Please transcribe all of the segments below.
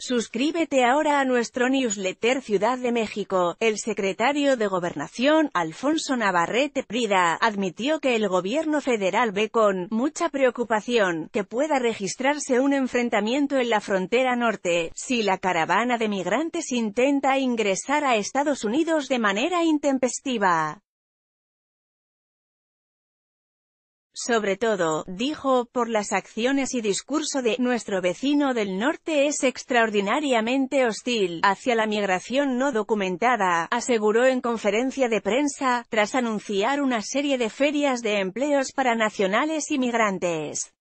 Suscríbete ahora a nuestro newsletter Ciudad de México. El secretario de Gobernación, Alfonso Navarrete Prida, admitió que el gobierno federal ve con mucha preocupación que pueda registrarse un enfrentamiento en la frontera norte, si la caravana de migrantes intenta ingresar a Estados Unidos de manera intempestiva. Sobre todo, dijo, por las acciones y discurso de «nuestro vecino del norte es extraordinariamente hostil» hacia la migración no documentada, aseguró en conferencia de prensa, tras anunciar una serie de ferias de empleos para nacionales y migrantes.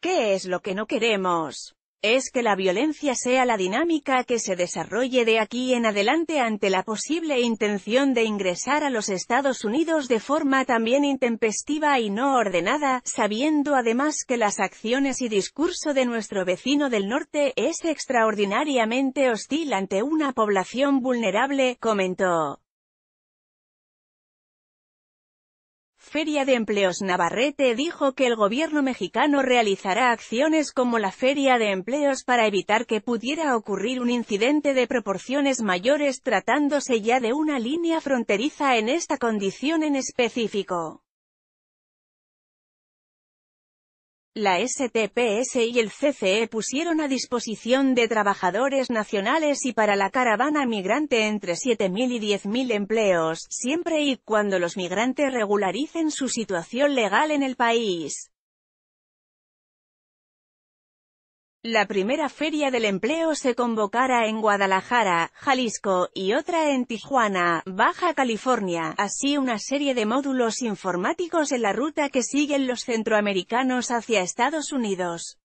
¿Qué es lo que no queremos? es que la violencia sea la dinámica que se desarrolle de aquí en adelante ante la posible intención de ingresar a los Estados Unidos de forma también intempestiva y no ordenada, sabiendo además que las acciones y discurso de nuestro vecino del norte es extraordinariamente hostil ante una población vulnerable, comentó. Feria de Empleos Navarrete dijo que el gobierno mexicano realizará acciones como la Feria de Empleos para evitar que pudiera ocurrir un incidente de proporciones mayores tratándose ya de una línea fronteriza en esta condición en específico. La STPS y el CCE pusieron a disposición de trabajadores nacionales y para la caravana migrante entre 7.000 y 10.000 empleos, siempre y cuando los migrantes regularicen su situación legal en el país. La primera feria del empleo se convocará en Guadalajara, Jalisco, y otra en Tijuana, Baja California, así una serie de módulos informáticos en la ruta que siguen los centroamericanos hacia Estados Unidos.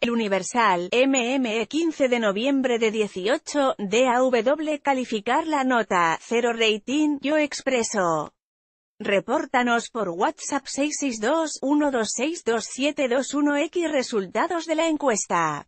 El Universal, MME 15 de noviembre de 18, DAW calificar la nota, cero rating, yo expreso. Repórtanos por WhatsApp 662-126-2721X resultados de la encuesta.